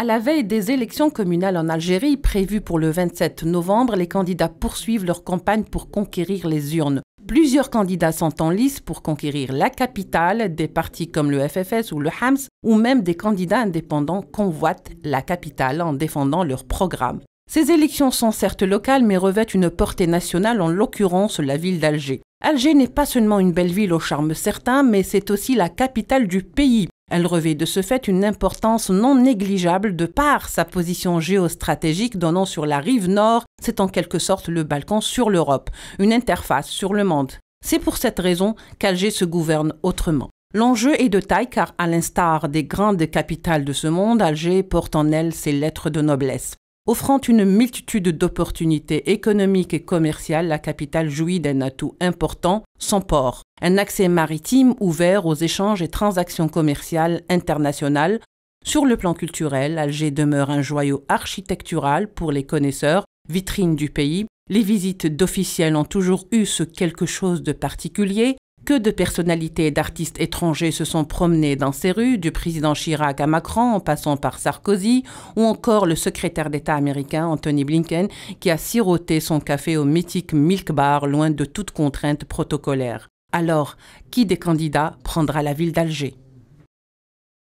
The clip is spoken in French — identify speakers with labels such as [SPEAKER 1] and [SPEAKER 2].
[SPEAKER 1] À la veille des élections communales en Algérie prévues pour le 27 novembre, les candidats poursuivent leur campagne pour conquérir les urnes. Plusieurs candidats sont en lice pour conquérir la capitale, des partis comme le FFS ou le HAMS, ou même des candidats indépendants convoitent la capitale en défendant leur programme. Ces élections sont certes locales, mais revêtent une portée nationale, en l'occurrence la ville d'Alger. Alger n'est pas seulement une belle ville au charme certain, mais c'est aussi la capitale du pays. Elle revêt de ce fait une importance non négligeable de par sa position géostratégique donnant sur la rive nord, c'est en quelque sorte le balcon sur l'Europe, une interface sur le monde. C'est pour cette raison qu'Alger se gouverne autrement. L'enjeu est de taille car, à l'instar des grandes capitales de ce monde, Alger porte en elle ses lettres de noblesse. Offrant une multitude d'opportunités économiques et commerciales, la capitale jouit d'un atout important, son port, un accès maritime ouvert aux échanges et transactions commerciales internationales. Sur le plan culturel, Alger demeure un joyau architectural pour les connaisseurs, vitrine du pays. Les visites d'officiels ont toujours eu ce quelque chose de particulier, que de personnalités et d'artistes étrangers se sont promenés dans ces rues, du président Chirac à Macron, en passant par Sarkozy, ou encore le secrétaire d'État américain Anthony Blinken, qui a siroté son café au mythique Milk Bar, loin de toute contrainte protocolaire. Alors, qui des candidats prendra la ville d'Alger